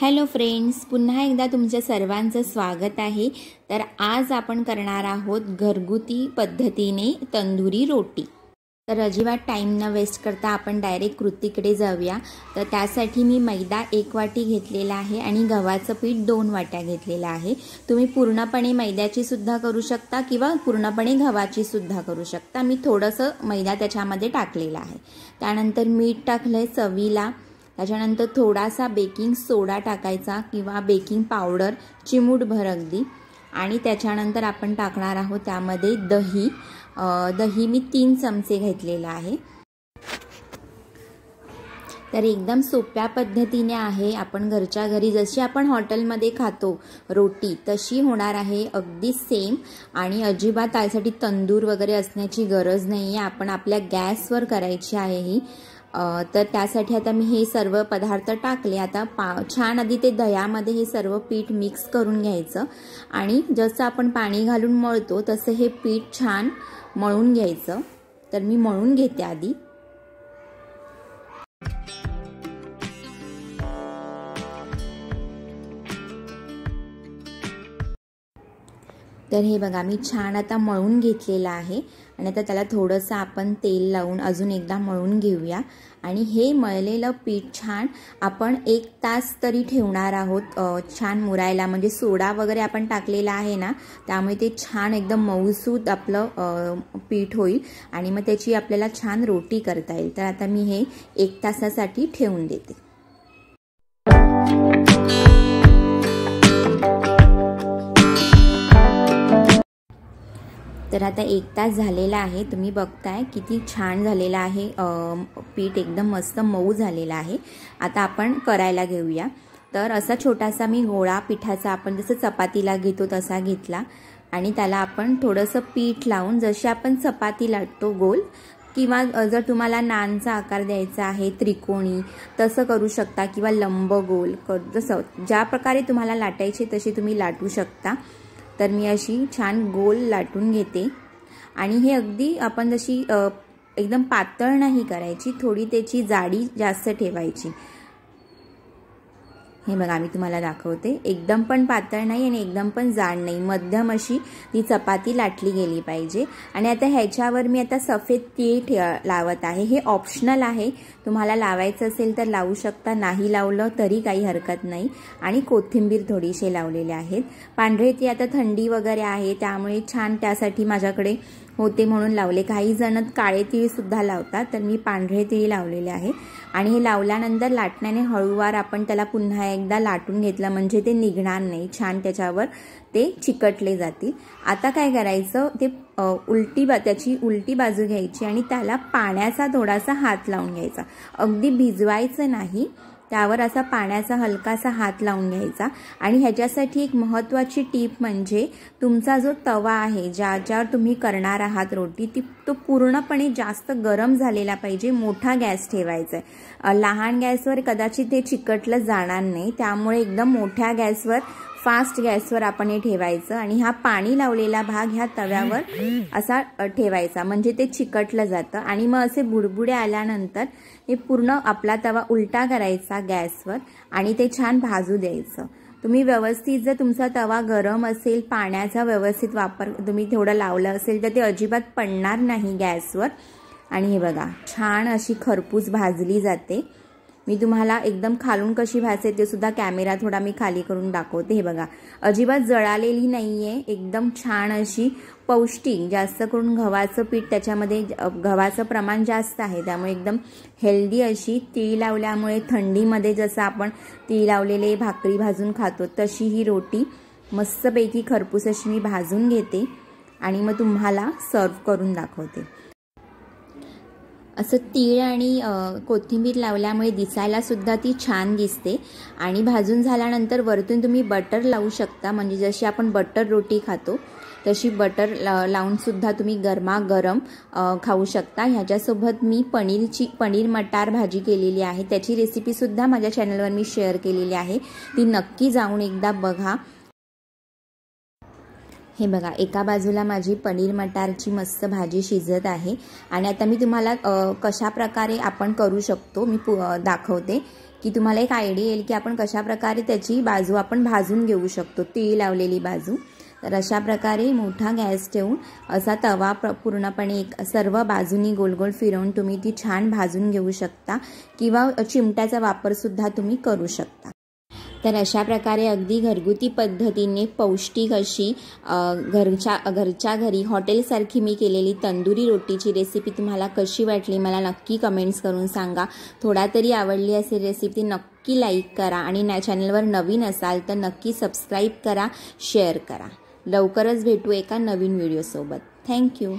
hello friends पुन्हा एकदा तुमच्या सर्वांचं स्वागत आहे तर आज आपण करणार आहोत घरगुती पद्धतीने तंदुरी रोटी तर अजिबात टाईम न वेस्ट करता आपण डायरेक्ट कृतीकडे जाऊया तर त्यासाठी मी मैदा एक वाटी घेतलेला आहे आणि गव्हाचं पीठ दोन वाट्या घेतलेलं आहे तुम्ही पूर्णपणे मैद्याची सुद्धा करू शकता किंवा पूर्णपणे गव्हाची सुद्धा करू शकता मी थोडंसं मैदा त्याच्यामध्ये टाकलेला आहे त्यानंतर मीठ टाकलं आहे चवीला त्याच्यानंतर थोडासा बेकिंग सोडा टाकायचा किंवा बेकिंग पावडर भर अगदी आणि त्याच्यानंतर आपण टाकणार आहोत त्यामध्ये दही दही मी तीन चमचे घेतलेला आहे तर एकदम सोप्या पद्धतीने आहे आपण घरच्या घरी जशी आपण हॉटेलमध्ये खातो रोटी तशी होणार आहे अगदी सेम आणि अजिबात त्यासाठी तंदूर वगैरे असण्याची गरज नाही आहे आपण आपल्या गॅसवर करायची आहे ही तर त्यासाठी आता मी हे सर्व पदार्थ टाकले आता पा छान आधी ते दह्यामध्ये हे सर्व पीठ मिक्स करून घ्यायचं आणि जसं आपण पाणी घालून मळतो तसं हे पीठ छान मळून घ्यायचं तर मी मळून घेते आधी तर हे बघा मी छान आता मळून घेतलेलं आहे आणि आता त्याला थोडंसं आपण तेल लावून अजून एकदा मळून घेऊया आणि हे मळलेलं पीठ छान आपण एक तास तरी ठेवणार आहोत छान मुरायला म्हणजे सोडा वगैरे आपण टाकलेला आहे ना त्यामुळे ते छान एकदम मऊसूद आपलं पीठ होईल आणि मग त्याची आपल्याला छान रोटी करता येईल तर आता मी हे एक तासासाठी ठेवून देते तर आता एक तास झालेला आहे तुम्ही बघताय किती छान झालेला आहे पीठ एकदम मस्त मऊ झालेला आहे आता आपण करायला घेऊया तर असा छोटासा मी गोळा पिठाचा आपण जसं चपातीला घेतो तसा घेतला आणि त्याला आपण थोडंसं पीठ लावून जशी आपण चपाती लाटतो गोल किंवा जर तुम्हाला नानचा आकार द्यायचा आहे त्रिकोणी तसं करू शकता किंवा लंब गोल कर जसं ज्या प्रकारे तुम्हाला लाटायचे तसे तुम्ही लाटू शकता तर मी अशी छान गोल लाटून घेते आणि हे अगदी आपण जशी एकदम पातळ नाही करायची थोडी त्याची जाडी जास्त ठेवायची हे बघा आम्ही तुम्हाला दाखवते एकदम पण पातळ नाही आणि एकदम पण जाड नाही मध्यम अशी ती चपाती लाटली गेली पाहिजे आणि आता ह्याच्यावर मी आता सफेद तीळ लावत आहे हे ऑप्शनल आहे तुम्हाला लावायचं असेल तर लावू शकता नाही लावलं तरी काही हरकत नाही आणि कोथिंबीर थोडीशी लावलेले आहेत पांढरे ती आता थंडी वगैरे आहे त्यामुळे छान त्यासाठी माझ्याकडे होते म्हणून लावले काही जण काळे तीळ सुद्धा लावतात तर मी पांढरे तिळी लावलेले आहे आणि हे लावल्यानंतर लाटण्याने हळूवार आपण त्याला पुन्हा एकदा लाटून घेतलं म्हणजे ते निघणार नाही छान त्याच्यावर ते चिकटले जातील आता काय करायचं ते उलटी बा त्याची उलटी बाजू घ्यायची आणि त्याला पाण्याचा थोडासा हात लावून घ्यायचा अगदी भिजवायचं नाही त्यावर असा पाण्याचा हलकासा हात लावून घ्यायचा आणि ह्याच्यासाठी एक महत्त्वाची टीप म्हणजे तुमचा जो तवा आहे ज्याच्यावर तुम्ही करणार आहात रोटी ती तो पूर्णपणे जास्त गरम झालेला पाहिजे मोठा गॅस ठेवायचा आहे लहान गॅसवर कदाचित ते चिकटलं जाणार नाही त्यामुळे एकदम मोठ्या गॅसवर फास्ट गॅसवर आपण हे ठेवायचं आणि हा पाणी लावलेला भाग ह्या तव्यावर असा ठेवायचा म्हणजे ते चिकटलं जातं आणि मग असे बुडबुडे आल्यानंतर हे पूर्ण आपला तवा उलटा करायचा गॅसवर आणि ते छान भाजू द्यायचं तुम्ही व्यवस्थित जर तुमचा तवा गरम असेल पाण्याचा व्यवस्थित वापर तुम्ही थोडं लावलं असेल तर ते अजिबात पडणार नाही गॅसवर आणि हे बघा छान अशी खरपूस भाजली जाते मी तुम्हाला एकदम खालून कशी भासेल ते सुद्धा कॅमेरा थोडा मी खाली करून दाखवते हे बघा अजिबात जळालेली नाही आहे एकदम छान अशी पौष्टिक जास्त करून गव्हाचं पीठ त्याच्यामध्ये गव्हाचं प्रमाण जास्त आहे त्यामुळे एकदम हेल्दी अशी तिळी लावल्यामुळे थंडीमध्ये जसं आपण तिळी लावलेले भाकरी भाजून खातो तशी ही रोटी मस्तपैकी खरपूस अशी मी भाजून घेते आणि मग तुम्हाला सर्व करून दाखवते असं तीळ आणि कोथिंबीर लावल्यामुळे दिसायलासुद्धा ती छान दिसते आणि भाजून झाल्यानंतर वरतून तुम्ही बटर लावू शकता म्हणजे जशी आपण बटर रोटी खातो तशी बटर लावूनसुद्धा तुम्ही गरमागरम खाऊ शकता ह्याच्यासोबत मी पनीरची पनीर मटार भाजी केलेली आहे त्याची रेसिपीसुद्धा माझ्या चॅनलवर मी शेअर केलेली आहे ती नक्की जाऊन एकदा बघा हे बघा एका बाजूला माझी पनीर मटारची मस्त भाजी शिजत आहे आणि आता मी तुम्हाला कशा प्रकारे आपण करू शकतो मी पु दाखवते की तुम्हाला एक आयडिया येईल की आपण कशा प्रकारे त्याची बाजू आपण भाजून घेऊ शकतो तीळ लावलेली बाजू तर अशा प्रकारे मोठा गॅस ठेवून असा तवा प्र पूर्णपणे एक सर्व बाजूनी गोल गोल फिरवून तुम्ही ती छान भाजून घेऊ शकता किंवा चिमट्याचा वापरसुद्धा तुम्ही करू शकता तर अशा प्रकारे अगदी घरगुती पद्धतीने पौष्टिक अशी घरच्या घरच्या घरी हॉटेलसारखी मी केलेली तंदुरी रोटीची रेसिपी तुम्हाला कशी वाटली मला नक्की कमेंट्स करून सांगा थोडा तरी आवडली असेल रेसिपी नक्की लाईक करा आणि ना चॅनलवर नवीन असाल तर नक्की सबस्क्राईब करा शेअर करा लवकरच भेटू एका नवीन व्हिडिओसोबत थँक्यू